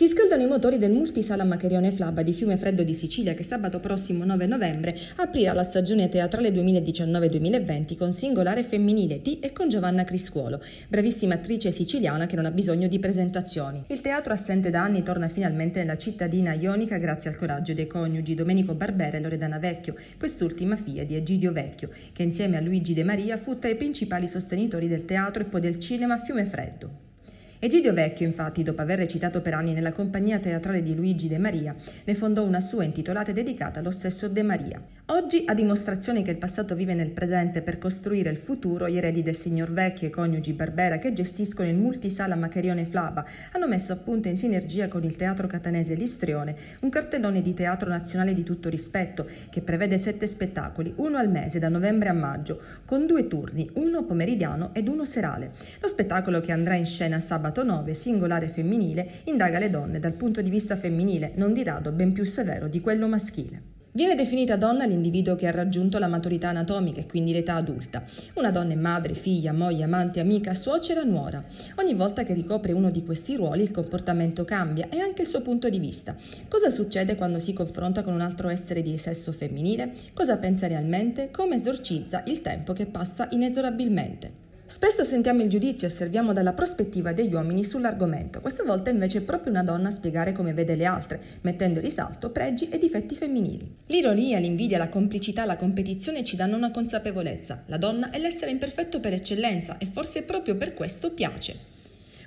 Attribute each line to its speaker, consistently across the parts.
Speaker 1: Si scaldano i motori del multisala Maccherione Flabba di Fiume Freddo di Sicilia che sabato prossimo 9 novembre aprirà la stagione teatrale 2019-2020 con Singolare Femminile di e con Giovanna Criscuolo, bravissima attrice siciliana che non ha bisogno di presentazioni. Il teatro assente da anni torna finalmente nella cittadina ionica grazie al coraggio dei coniugi Domenico Barbera e Loredana Vecchio, quest'ultima figlia di Egidio Vecchio, che insieme a Luigi De Maria fu tra i principali sostenitori del teatro e poi del cinema Fiume Freddo. Egidio Vecchio, infatti, dopo aver recitato per anni nella compagnia teatrale di Luigi De Maria, ne fondò una sua intitolata e dedicata allo stesso De Maria. Oggi, a dimostrazione che il passato vive nel presente per costruire il futuro, gli eredi del signor Vecchio e coniugi Barbera che gestiscono il multisala Macarione Flaba hanno messo a punto in sinergia con il teatro catanese Listrione un cartellone di teatro nazionale di tutto rispetto che prevede sette spettacoli, uno al mese da novembre a maggio, con due turni, uno pomeridiano ed uno serale. Lo spettacolo che andrà in scena sabato sabato 9, singolare femminile, indaga le donne dal punto di vista femminile, non di rado ben più severo di quello maschile. Viene definita donna l'individuo che ha raggiunto la maturità anatomica e quindi l'età adulta. Una donna è madre, figlia, moglie, amante, amica, suocera, nuora. Ogni volta che ricopre uno di questi ruoli il comportamento cambia e anche il suo punto di vista. Cosa succede quando si confronta con un altro essere di sesso femminile? Cosa pensa realmente? Come esorcizza il tempo che passa inesorabilmente? Spesso sentiamo il giudizio e osserviamo dalla prospettiva degli uomini sull'argomento, questa volta invece è proprio una donna a spiegare come vede le altre, mettendo in risalto pregi e difetti femminili. L'ironia, l'invidia, la complicità, la competizione ci danno una consapevolezza. La donna è l'essere imperfetto per eccellenza e forse proprio per questo piace.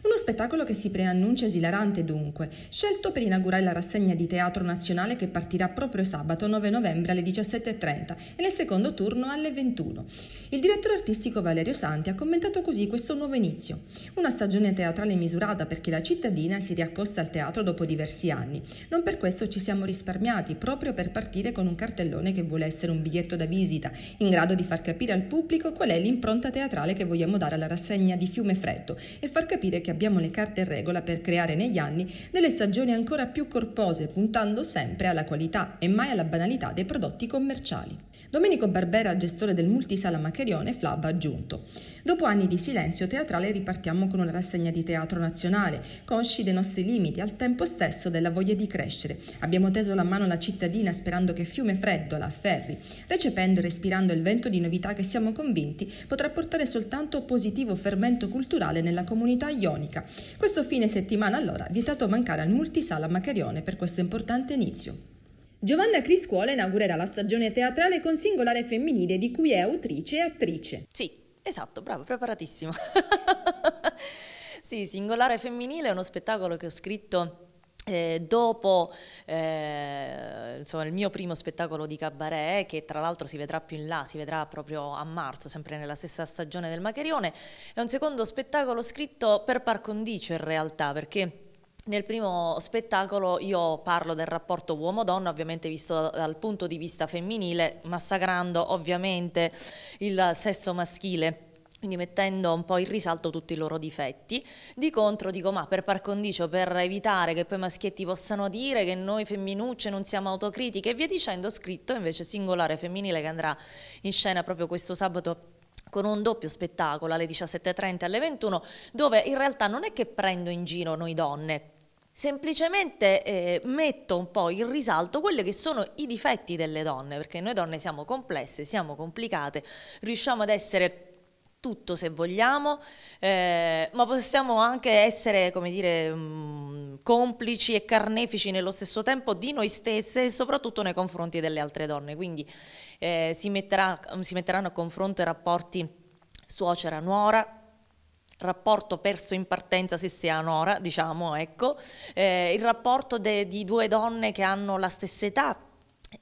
Speaker 1: Uno spettacolo che si preannuncia esilarante dunque, scelto per inaugurare la rassegna di teatro nazionale che partirà proprio sabato 9 novembre alle 17.30 e nel secondo turno alle 21. Il direttore artistico Valerio Santi ha commentato così questo nuovo inizio. Una stagione teatrale misurata perché la cittadina si riaccosta al teatro dopo diversi anni. Non per questo ci siamo risparmiati, proprio per partire con un cartellone che vuole essere un biglietto da visita, in grado di far capire al pubblico qual è l'impronta teatrale che vogliamo dare alla rassegna di Fiume Freddo e far capire che che abbiamo le carte in regola per creare negli anni delle stagioni ancora più corpose, puntando sempre alla qualità e mai alla banalità dei prodotti commerciali. Domenico Barbera, gestore del multisala Maccherione, Flab ha aggiunto. Dopo anni di silenzio teatrale ripartiamo con una rassegna di teatro nazionale, consci dei nostri limiti, al tempo stesso della voglia di crescere. Abbiamo teso la mano alla cittadina sperando che fiume freddo la afferri, recependo e respirando il vento di novità che siamo convinti potrà portare soltanto positivo fermento culturale nella comunità ionica Ionica. Questo fine settimana allora vietato mancare al multisala Macarione per questo importante inizio. Giovanna Criscuola inaugurerà la stagione teatrale con singolare femminile di cui è autrice e attrice. Sì,
Speaker 2: esatto, bravo, preparatissimo. sì, singolare femminile è uno spettacolo che ho scritto eh, dopo eh, insomma, il mio primo spettacolo di cabaret, che tra l'altro si vedrà più in là, si vedrà proprio a marzo, sempre nella stessa stagione del Macherione, è un secondo spettacolo scritto per par condicio in realtà, perché... Nel primo spettacolo io parlo del rapporto uomo-donna, ovviamente visto dal punto di vista femminile, massacrando ovviamente il sesso maschile quindi mettendo un po' in risalto tutti i loro difetti. Di contro dico ma per par condicio, per evitare che poi i maschietti possano dire che noi femminucce non siamo autocritiche e via dicendo, ho scritto invece singolare femminile che andrà in scena proprio questo sabato con un doppio spettacolo alle 17.30 e alle 21 dove in realtà non è che prendo in giro noi donne, semplicemente eh, metto un po' in risalto quelli che sono i difetti delle donne, perché noi donne siamo complesse, siamo complicate, riusciamo ad essere tutto se vogliamo, eh, ma possiamo anche essere, come dire, mh, mm, complici e carnefici nello stesso tempo di noi stesse e soprattutto nei confronti delle altre donne. Quindi eh, si, metterà, mm, si metteranno a confronto i rapporti suocera-nuora, rapporto perso in partenza se sia nuora, diciamo, ecco, eh, il rapporto de, di due donne che hanno la stessa età,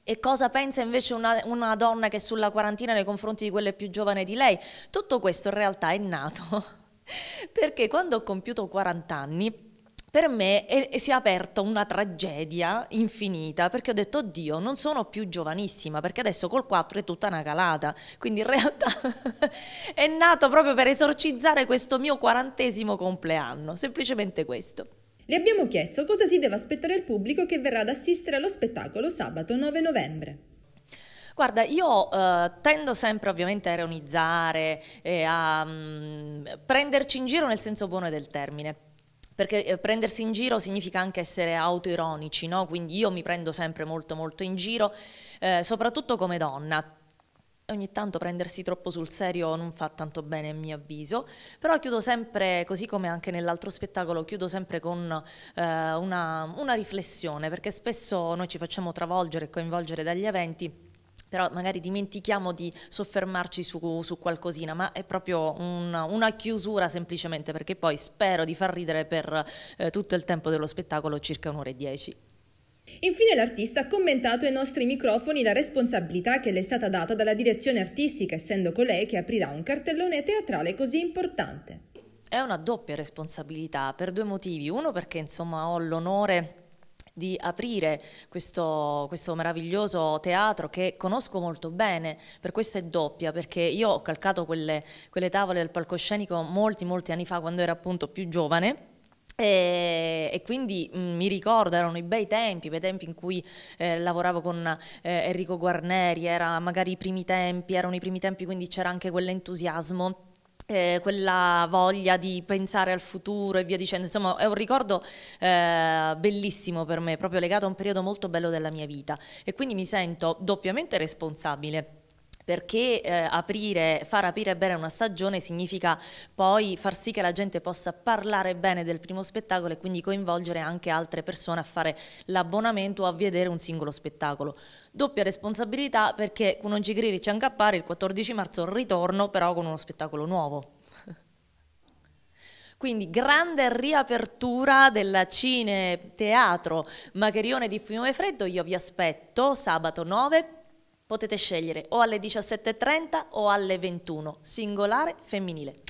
Speaker 2: e cosa pensa invece una, una, donna che è sulla quarantina nei confronti di quelle più giovani di lei? Tutto questo in realtà è nato perché quando ho compiuto 40 anni per me è, è, si è aperta una tragedia infinita perché ho detto oddio non sono più giovanissima perché adesso col 4 è tutta una calata quindi in realtà è nato proprio per esorcizzare questo mio quarantesimo compleanno semplicemente questo le abbiamo chiesto
Speaker 1: cosa si deve aspettare il pubblico che verrà ad assistere allo spettacolo sabato 9 novembre.
Speaker 2: Guarda, io eh, tendo sempre ovviamente a ironizzare, eh, a mh, mm, prenderci in giro nel senso buono del termine, perché eh, prendersi in giro significa anche essere autoironici, no? quindi io mi prendo sempre molto molto in giro, eh, soprattutto come donna ogni tanto prendersi troppo sul serio non fa tanto bene a mio avviso, però chiudo sempre, così come anche nell'altro spettacolo, chiudo sempre con eh, una, una riflessione, perché spesso noi ci facciamo travolgere e coinvolgere dagli eventi però magari dimentichiamo di soffermarci su, su qualcosina, ma è proprio una, una, chiusura semplicemente perché poi spero di far ridere per eh, tutto il tempo dello spettacolo, circa un'ora e dieci.
Speaker 1: Infine l'artista ha commentato ai nostri microfoni la responsabilità che le è stata data dalla direzione artistica, essendo colei che aprirà un cartellone teatrale così importante.
Speaker 2: È una doppia responsabilità per due motivi. Uno perché insomma ho l'onore di aprire questo, questo, meraviglioso teatro che conosco molto bene, per questo è doppia, perché io ho calcato quelle, quelle tavole del palcoscenico molti molti anni fa quando ero appunto più giovane e, eh, e, quindi mh, mm, mi ricordo, erano i bei tempi, i bei tempi in cui eh, lavoravo con eh, Enrico Guarneri, era magari i primi tempi, erano i primi tempi, quindi c'era anche quell'entusiasmo. Eh, quella voglia di pensare al futuro e via dicendo, insomma è un ricordo eh, bellissimo per me, proprio legato a un periodo molto bello della mia vita e quindi mi sento doppiamente responsabile perché eh, aprire, far aprire bene una stagione significa poi far sì che la gente possa parlare bene del primo spettacolo e quindi coinvolgere anche altre persone a fare l'abbonamento o a vedere un singolo spettacolo. Doppia responsabilità perché con Oggi Griri c'è anche a pari il 14 marzo ritorno però con uno spettacolo nuovo. Quindi grande riapertura del cine teatro Magherione di Fiume Freddo, io vi aspetto sabato 9 Potete scegliere o alle 17.30 o alle 21, singolare femminile.